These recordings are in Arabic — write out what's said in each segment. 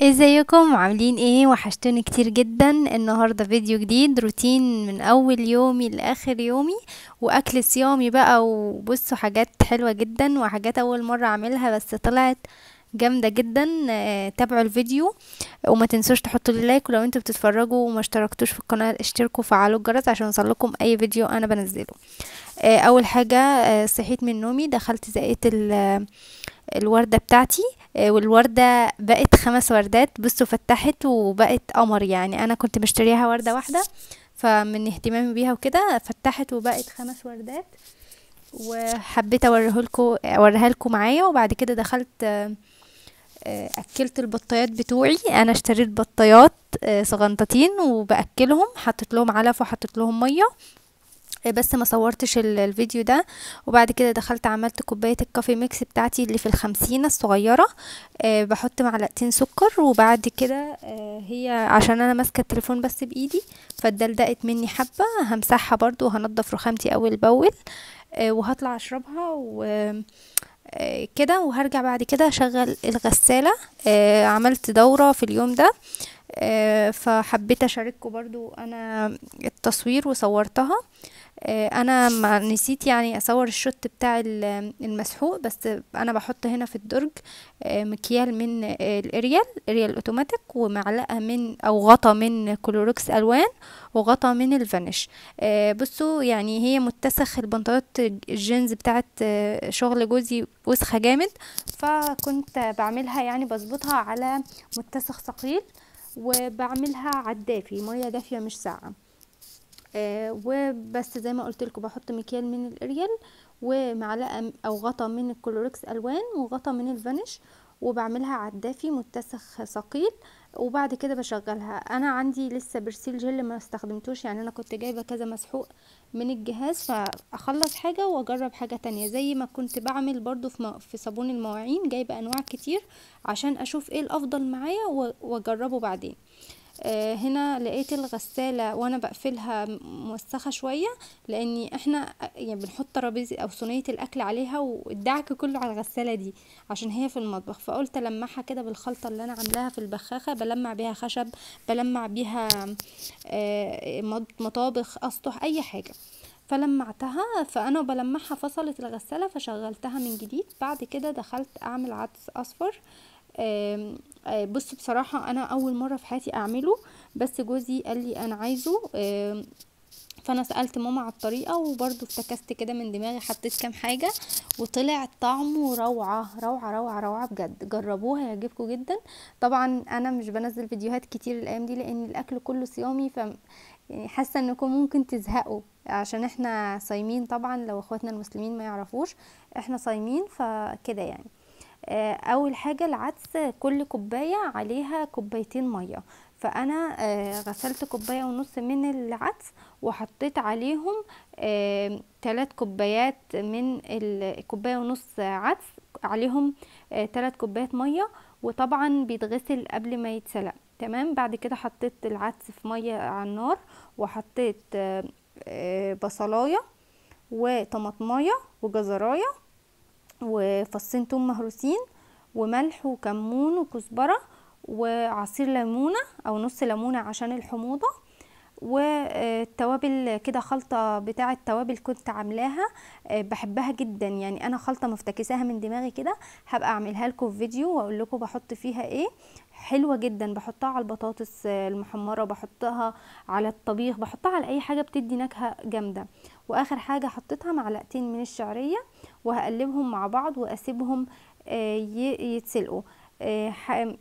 ازيكم عاملين ايه وحشتوني كتير جدا النهارده فيديو جديد روتين من اول يومي لاخر يومي واكل صيامي بقى وبصوا حاجات حلوه جدا وحاجات اول مره اعملها بس طلعت جامده جدا آه، تابعوا الفيديو وما تنسوش تحطوا لي لايك ولو انتوا بتتفرجوا وما اشتركتوش في القناه اشتركوا وفعلوا الجرس عشان يوصلكم اي فيديو انا بنزله آه، اول حاجه آه، صحيت من نومي دخلت زقيت الورده بتاعتي والوردة بقت خمس وردات بصوا فتحت وبقت قمر يعني أنا كنت مشتريها وردة واحدة فمن اهتمامي بيها وكده فتحت وبقت خمس وردات وحبيت اوريهولكوا اوريها لكم معايا وبعد كده دخلت آه، اكلت البطيات بتوعي انا اشتريت بطيات صغنطتين آه، وباكلهم حطيت لهم علف وحطيت لهم ميه آه، بس ما صورتش الفيديو ده وبعد كده دخلت عملت كوباية الكافي ميكس بتاعتي اللي في الخمسينة الصغيرة بحط معلقتين سكر وبعد كده هي عشان انا ماسكة التليفون بس بايدي فاتدلدقت مني حبة همسحها برضو وهنضف رخامتي اول باول وهطلع اشربها و كده وهرجع بعد كده اشغل الغسالة آه، عملت دورة في اليوم ده آه، فحبيت اشارككم برضو انا التصوير وصورتها آه، انا ما نسيت يعني اصور الشوت بتاع المسحوق بس انا بحط هنا في الدرج آه، مكيال من الاريال اريال اوتوماتيك ومعلقه من او غطا من كلوروكس الوان وغطا من الفانيش آه، بصوا يعني هي متسخ البنطلونات الجينز بتاعت شغل جوزي وسخه جامد فكنت بعملها يعني بظبطها على متسخ ثقيل وبعملها على الدافي ميه دافيه مش ساقعه آه وبس زي ما قلت لكم بحط مكيال من الاريال ومعلقه او غطا من الكلوركس الوان وغطا من الفانيش وبعملها على الدافي متسخ ثقيل وبعد كده بشغلها انا عندي لسه برسيل جل ما استخدمتوش يعني انا كنت جايبه كذا مسحوق من الجهاز فاخلص حاجه واجرب حاجه تانية زي ما كنت بعمل برضو في, في صابون المواعين جايبه انواع كتير عشان اشوف ايه الافضل معايا واجربه بعدين آه، هنا لقيت الغسالة وانا بقفلها موسخة شوية لان احنا يعني بنحط ترابيزة او صينية الاكل عليها والدعك كله على الغسالة دي عشان هي في المطبخ فقلت المعها كده بالخلطة اللي انا عاملاها في البخاخة بلمع بيها خشب بلمع بيها آه، مطابخ اسطح اي حاجة فلمعتها فانا بلمعها فصلت الغسالة فشغلتها من جديد بعد كده دخلت اعمل عدس اصفر آه، بصوا بصراحة أنا أول مرة في حياتي أعمله بس جوزي قال لي أنا عايزه فانا سالت ماما على الطريقه وبرضو افتكست كده من دماغي حطيت كام حاجه وطلع طعمه روعه روعه روعه روعه بجد جربوها هيعجبكم جدا طبعا انا مش بنزل فيديوهات كتير الايام دي لان الاكل كله صيامي ف يعني حاسه انكم ممكن تزهقوا عشان احنا صايمين طبعا لو اخواتنا المسلمين ما يعرفوش احنا صايمين فكده يعني آه، اول حاجه العدس كل كوبايه عليها كوبايتين ميه فانا آه، غسلت كوبايه ونص من العدس وحطيت عليهم ثلاث آه، كوبايات من الكوبايه ونص عدس عليهم ثلاث كوبايات ميه وطبعا بيتغسل قبل ما يتسلق تمام بعد كده حطيت العدس في ميه على النار وحطيت بصلايه وطماطمايه وجزرايه وفصين توم مهروسين وملح وكمون وكزبرة وعصير ليمونة أو نص ليمونة عشان الحموضة والتوابل كده خلطة بتاعة توابل كنت عاملاها آه، بحبها جدا يعني أنا خلطة مفتكساها من دماغي كده هبقى أعملها لكم في فيديو وأقول لكم بحط فيها إيه حلوة جدا بحطها على البطاطس آه، المحمرة بحطها على الطبيخ بحطها على أي حاجة بتدي نكهة جامدة واخر حاجة حطيتها معلقتين من الشعرية وهقلبهم مع بعض واسيبهم آه، يتسلقوا آه،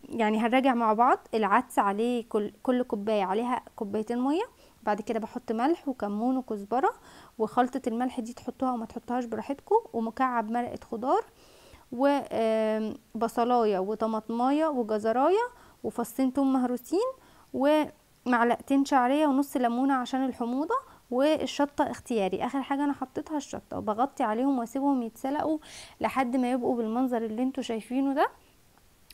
يعني هنراجع مع بعض العدس عليه كل, كوباية عليها كوبايتين مية بعد كده بحط ملح وكمون وكزبرة وخلطة الملح دي تحطوها وما تحطوهاش براحتكم ومكعب مرقة خضار وبصلاية وطماطماية وجزراية وفصين توم مهروسين ومعلقتين شعرية ونص ليمونة عشان الحموضة والشطة اختياري اخر حاجة انا حطيتها الشطة وبغطي عليهم واسيبهم يتسلقوا لحد ما يبقوا بالمنظر اللي انتوا شايفينه ده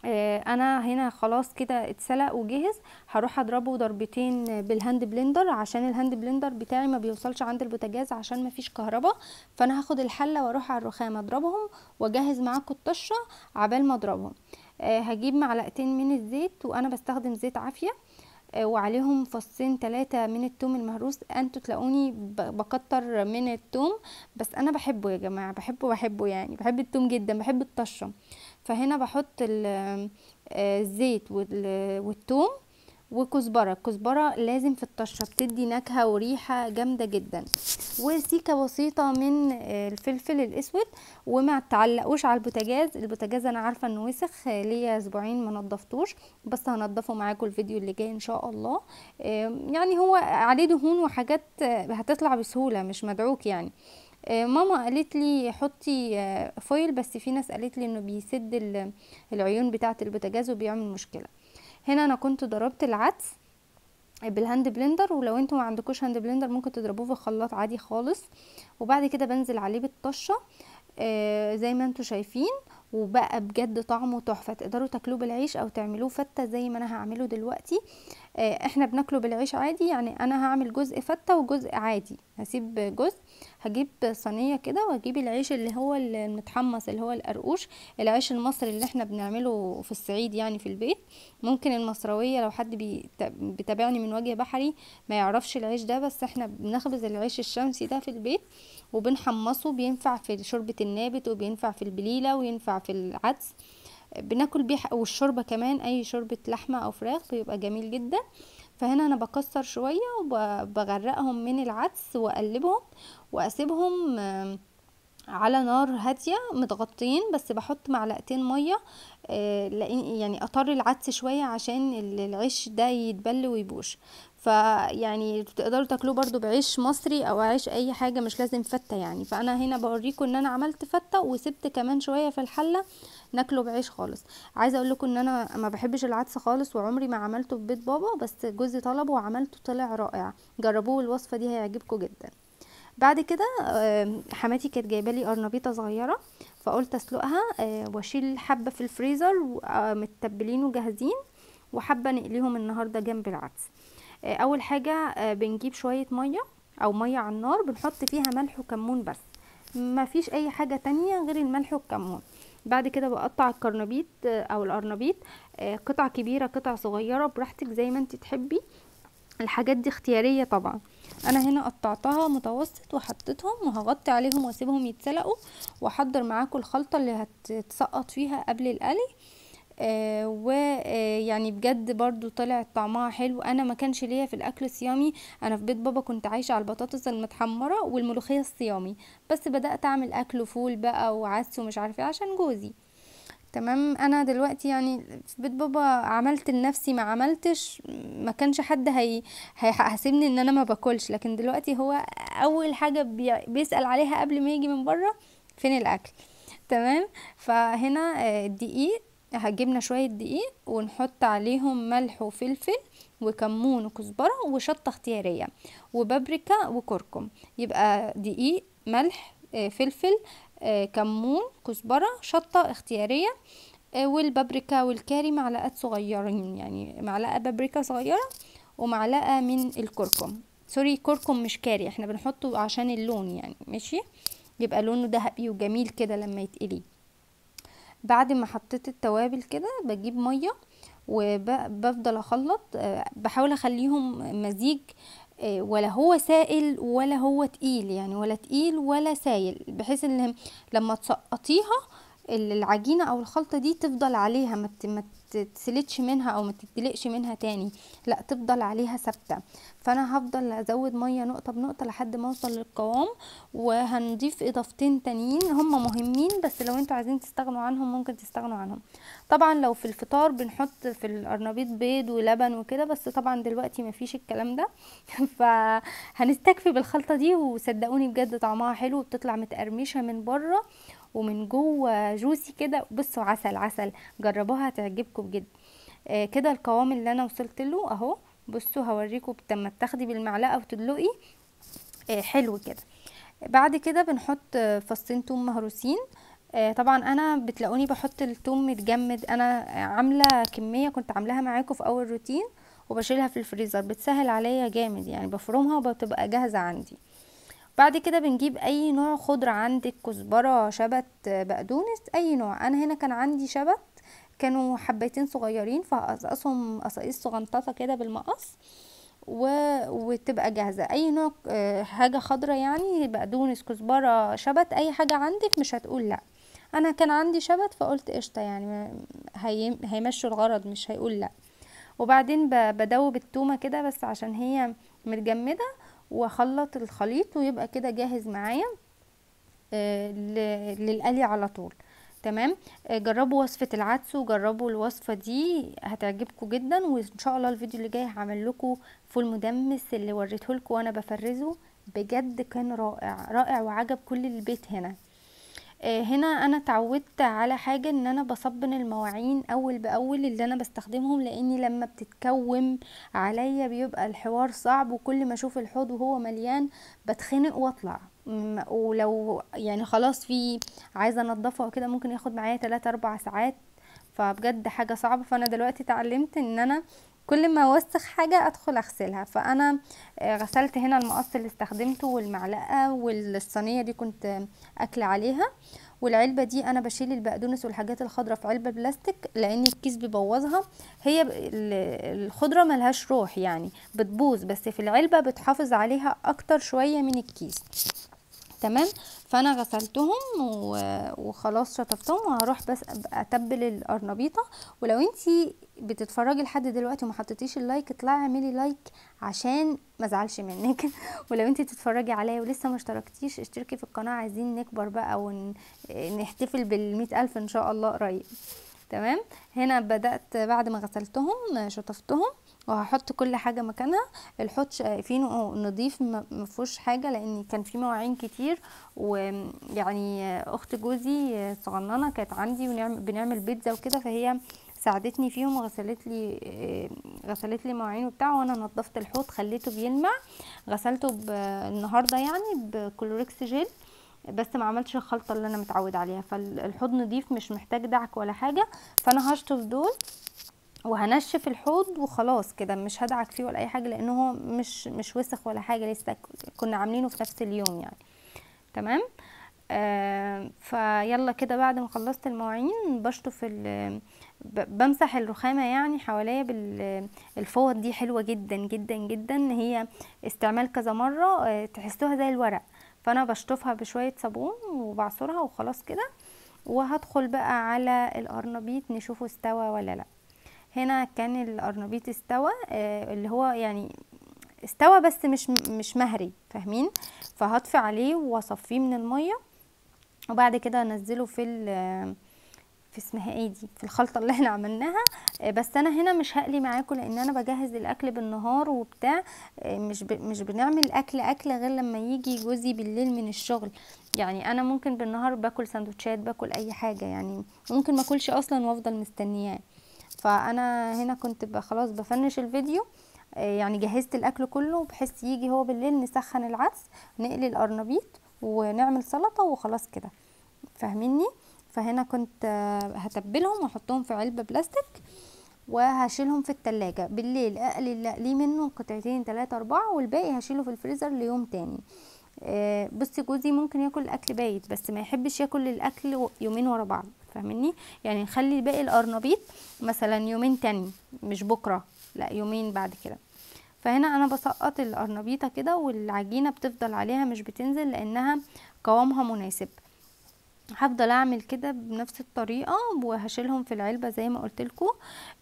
آه، انا هنا خلاص كده اتسلق وجهز هروح اضربه ضربتين بالهاند بلندر عشان الهاند بلندر بتاعي ما بيوصلش عند البوتاجاز عشان ما فيش كهرباء فانا هاخد الحله واروح على الرخام اضربهم واجهز معاكم الطشه عبال ما اضربهم آه، هجيب معلقتين من الزيت وانا بستخدم زيت عافيه آه، وعليهم فصين ثلاثة من التوم المهروس انتوا تلاقوني بكتر من التوم بس انا بحبه يا جماعة بحبه بحبه يعني بحب التوم جدا بحب الطشة فهنا بحط آه، الزيت والتوم وكزبره الكزبره لازم في الطشه بتدي نكهه وريحه جامده جدا وسيكه بسيطه من آه، الفلفل الاسود وما تعلقوش على البوتاجاز البوتاجاز انا عارفه انه وسخ ليا اسبوعين ما نضفتوش بس هنضفه معاكم الفيديو اللي جاي ان شاء الله يعني هو عليه دهون وحاجات آه، هتطلع بسهوله مش مدعوك يعني آه، ماما قالت لي حطي فويل بس في ناس قالت لي انه بيسد العيون بتاعه البوتاجاز وبيعمل مشكله هنا انا كنت ضربت العدس بالهاند بلندر ولو انتم ما عندكوش هاند بلندر ممكن تضربوه في الخلاط عادي خالص وبعد كده بنزل عليه بالطشه آه زي ما انتم شايفين وبقى بجد طعمه تحفه تقدروا تاكلوه بالعيش او تعملوه فته زي ما انا هعمله دلوقتي آه احنا بناكله بالعيش عادي يعني انا هعمل جزء فته وجزء عادي هسيب جزء هجيب صينيه كده واجيب العيش اللي هو المتحمص اللي هو القرقوش العيش المصري اللي احنا بنعمله في الصعيد يعني في البيت ممكن المصرويه لو حد بيتابعني من وجه بحري ما يعرفش العيش ده بس احنا بنخبز العيش الشمسي ده في البيت وبنحمصه بينفع في شوربه النابت وبينفع في البليله وينفع في العدس بناكل بيه والشوربه كمان اي شوربه لحمه او فراخ بيبقى جميل جدا فهنا انا بكسر شويه وبغرقهم من العدس واقلبهم واسيبهم على نار هادية متغطين بس بحط معلقتين مية آه، يعني اطر العدس شوية عشان العيش ده يتبل ويبوش فيعني تقدروا تاكلوه برضو بعيش مصري او عيش اي حاجة مش لازم فتة يعني فانا هنا بوريكم ان انا عملت فتة وسبت كمان شوية في الحلة ناكله بعيش خالص عايزه اقول لكم ان انا ما بحبش العدس خالص وعمري ما عملته في بيت بابا بس جوزي طلبه وعملته طلع رائع جربوه الوصفه دي هيعجبكم جدا بعد كده حماتي كانت جايبه لي قرنبيطه صغيره فقلت اسلقها آه، واشيل حبه في الفريزر آه، متبلين وجاهزين وحابه نقليهم النهارده جنب العدس آه، اول حاجه بنجيب شويه ميه او ميه على النار بنحط فيها ملح وكمون بس ما فيش اي حاجه تانية غير الملح والكمون بعد كده بقطع القرنبيط او القرنبيط قطع كبيره قطع صغيره براحتك زي ما انت تحبي الحاجات دي اختياريه طبعا انا هنا قطعتها متوسط وحطيتهم وهغطي عليهم واسيبهم يتسلقوا واحضر معاكم الخلطه اللي هتتسقط فيها قبل القلي آه ويعني آه، بجد برضو طلع طعمها حلو انا ما كانش ليا في الاكل الصيامي انا في بيت بابا كنت عايشه على البطاطس المتحمره والملوخيه الصيامي بس بدات اعمل اكل فول بقى وعدس ومش عارفه إيه عشان جوزي تمام انا دلوقتي يعني في بيت بابا عملت لنفسي ما عملتش ما كانش حد هي هيحاسبني ان انا ما باكلش لكن دلوقتي هو اول حاجه بيسال عليها قبل ما يجي من بره فين الاكل تمام فهنا آه، الدقيق هجيبنا شويه دقيق ونحط عليهم ملح وفلفل وكمون وكزبره وشطه اختياريه وبابريكا وكركم يبقى دقيق ملح آه، فلفل آه، كمون كزبرة شطة اختيارية آه، والبابريكا والكاري معلقات صغيرين يعني معلقة بابريكا صغيرة ومعلقة من الكركم سوري كركم مش كاري احنا بنحطه عشان اللون يعني ماشي يبقى لونه ذهبي وجميل كده لما يتقلي بعد ما حطيت التوابل كده بجيب ميه وبفضل اخلط آه، بحاول اخليهم مزيج إيه، ولا هو سائل ولا هو تقيل يعني ولا تقيل ولا سايل بحيث ان لما تسقطيها العجينه او الخلطه دي تفضل عليها ما تتسلتش منها او ما تتدلقش منها تاني لا تفضل عليها ثابته فانا هفضل ازود ميه نقطه بنقطه لحد ما اوصل للقوام وهنضيف اضافتين تانيين هم مهمين بس لو انتوا عايزين تستغنوا عنهم ممكن تستغنوا عنهم طبعا لو في الفطار بنحط في القرنبيط بيض ولبن وكده بس طبعا دلوقتي مفيش الكلام ده فهنستكفي بالخلطه دي وصدقوني بجد طعمها حلو وبتطلع متقرمشه من بره ومن جوه جوسي كده بصوا عسل عسل جربوها هتعجبكم بجد آه كده القوام اللي انا وصلت له اهو بصوا هوريكم لما بتاخدي بالمعلقه وتدلقي آه حلو كده بعد كده بنحط فصين توم مهروسين آه، طبعا انا بتلاقوني بحط التوم متجمد انا عامله كميه كنت عاملاها معاكم في اول روتين وبشيلها في الفريزر بتسهل عليا جامد يعني بفرمها وبتبقى جاهزه عندي بعد كده بنجيب اي نوع خضرة عندك كزبرة شبت بقدونس اي نوع انا هنا كان عندي شبت كانوا حبيتين صغيرين فهقصقصهم قصاقيص صغنططة كده بالمقص و... وتبقى جاهزة اي نوع آه، حاجة خضرة يعني بقدونس كزبرة شبت اي حاجة عندك مش هتقول لا انا كان عندي شبت فقلت قشطة يعني هي... هيمشوا الغرض مش هيقول لا وبعدين بدوب التومة كده بس عشان هي متجمدة واخلط الخليط ويبقى كده جاهز معايا آه، للقلي على طول تمام آه، جربوا وصفه العدس وجربوا الوصفه دي هتعجبكم جدا وان شاء الله الفيديو اللي جاي هعمل لكم فول مدمس اللي وريته لكم وانا بفرزه بجد كان رائع رائع وعجب كل البيت هنا آه، هنا انا اتعودت على حاجه ان انا بصبن المواعين اول باول اللي انا بستخدمهم لاني لما بتتكوم عليا بيبقى الحوار صعب وكل ما اشوف الحوض وهو مليان بتخنق واطلع ولو يعني خلاص في عايزه انضفه وكده ممكن ياخد معايا 3 4 ساعات فبجد حاجه صعبه فانا دلوقتي اتعلمت ان انا كل ما اوسخ حاجه ادخل اغسلها فانا آه، غسلت هنا المقص اللي استخدمته والمعلقه والصينيه دي كنت اكل عليها والعلبه دي انا بشيل البقدونس والحاجات الخضرة في علبه بلاستيك لان الكيس بيبوظها هي الخضره ملهاش روح يعني بتبوظ بس في العلبه بتحافظ عليها اكتر شويه من الكيس تمام فانا غسلتهم وخلاص شطفتهم وهروح بس اتبل القرنبيطه ولو انتي بتتفرجي لحد دلوقتي وما حطيتيش اللايك اطلعي اعملي لايك عشان ما ازعلش منك ولو انت بتتفرجي عليا ولسه ما اشتركتيش اشتركي في القناه عايزين نكبر بقى ونحتفل بالمئة الف ان شاء الله قريب تمام هنا بدات بعد ما غسلتهم شطفتهم وهحط كل حاجه مكانها الحوض شايفينه نضيف ما فيهوش حاجه لان كان في مواعين كتير ويعني اخت جوزي صغننه كانت عندي ونعمل بنعمل بيتزا وكده فهي ساعدتني فيهم وغسلت لي آه، غسلت لي مواعين وبتاع وانا نظفت الحوض خليته بيلمع غسلته النهارده يعني بكلوريكس جيل بس ما عملتش الخلطه اللي انا متعود عليها فالحوض نضيف مش محتاج دعك ولا حاجه فانا هشطف دول وهنشف الحوض وخلاص كده مش هدعك فيه ولا اي حاجه لان هو مش مش وسخ ولا حاجه لسه كنا عاملينه في نفس اليوم يعني تمام آه، فيلا كده بعد ما خلصت المواعين بشطف بمسح الرخامة يعني حواليا بالفوط دي حلوة جدا جدا جدا هي استعمال كذا مرة آه، تحسوها زي الورق فانا بشطفها بشوية صابون وبعصرها وخلاص كده وهدخل بقى على القرنبيط نشوفه استوى ولا لا هنا كان القرنبيط استوى آه، اللي هو يعني استوى بس مش مش مهري فاهمين فهطفي عليه واصفيه من الميه وبعد كده انزله في في اسمها ايه دي في الخلطه اللي احنا عملناها آه، بس انا هنا مش هقلي معاكم لان انا بجهز الاكل بالنهار وبتاع آه، مش مش بنعمل اكل اكل غير لما يجي جوزي بالليل من الشغل يعني انا ممكن بالنهار باكل سندوتشات باكل اي حاجه يعني ممكن ما اكلش اصلا وافضل مستنياه فانا هنا كنت خلاص بفنش الفيديو آه، يعني جهزت الاكل كله بحيث يجي هو بالليل نسخن العدس نقلي القرنبيط ونعمل سلطه وخلاص كده فاهميني فهنا كنت آه، هتبلهم واحطهم في علبه بلاستيك وهشيلهم في التلاجة بالليل اقلي اللي منه قطعتين تلاتة اربعة والباقي هشيله في الفريزر ليوم تاني آه، بصي جوزي ممكن ياكل اكل بايت بس ما يحبش ياكل الاكل يومين ورا بعض فاهمني يعني نخلي باقي القرنبيط مثلا يومين تاني مش بكره لا يومين بعد كده فهنا انا بسقط القرنبيطه كده والعجينه بتفضل عليها مش بتنزل لانها قوامها مناسب هفضل اعمل كده بنفس الطريقه وهشيلهم في العلبه زي ما قلت لكم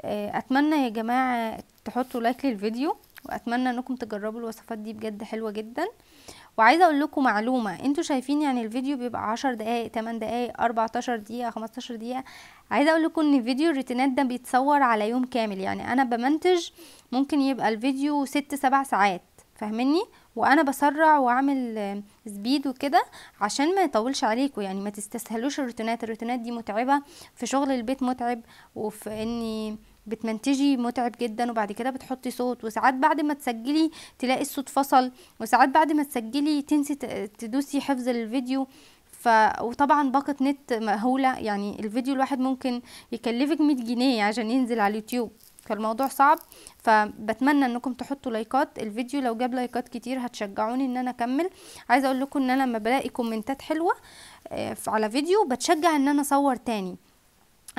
آه، اتمنى يا جماعه تحطوا لايك للفيديو واتمنى انكم تجربوا الوصفات دي بجد حلوه جدا وعايزه اقول لكم معلومه انتوا شايفين يعني الفيديو بيبقى 10 دقائق 8 دقائق 14 دقيقه 15 دقيقه عايزه اقول لكم ان فيديو الريتينات ده بيتصور على يوم كامل يعني انا بمنتج ممكن يبقى الفيديو 6 7 ساعات فاهمني وانا بسرع واعمل سبيد وكده عشان ما يطولش عليكم يعني ما تستسهلوش الروتينات الروتينات دي متعبه في شغل البيت متعب وفي اني بتمنتجي متعب جدا وبعد كده بتحطي صوت وساعات بعد ما تسجلي تلاقي الصوت فصل وساعات بعد ما تسجلي تنسي تدوسي حفظ الفيديو ف وطبعا باقة نت مهولة يعني الفيديو الواحد ممكن يكلفك 100 جنيه عشان ينزل على اليوتيوب فالموضوع صعب فبتمنى انكم تحطوا لايكات الفيديو لو جاب لايكات كتير هتشجعوني ان انا اكمل عايزه اقول لكم ان انا لما بلاقي كومنتات حلوه آه، على فيديو بتشجع ان انا اصور تاني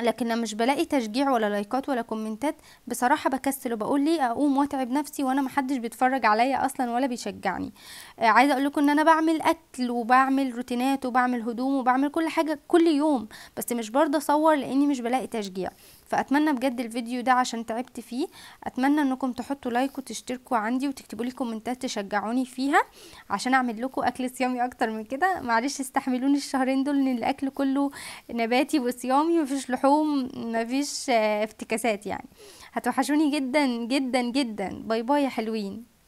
لكن مش بلاقي تشجيع ولا لايكات ولا كومنتات بصراحه بكسل وبقول ليه اقوم واتعب نفسي وانا محدش بيتفرج عليا اصلا ولا بيشجعني آه، عايزه اقول لكم ان انا بعمل اكل وبعمل روتينات وبعمل هدوم وبعمل كل حاجه كل يوم بس مش برضه اصور لاني مش بلاقي تشجيع فاتمنى بجد الفيديو ده عشان تعبت فيه اتمنى انكم تحطوا لايك وتشتركوا عندي وتكتبوا لي كومنتات تشجعوني فيها عشان اعمل لكم اكل صيامي اكتر من كده معلش استحملوني الشهرين دول ان الاكل كله نباتي وصيامي مفيش لحوم مفيش آه، افتكاسات يعني هتوحشوني جدا جدا جدا باي باي يا حلوين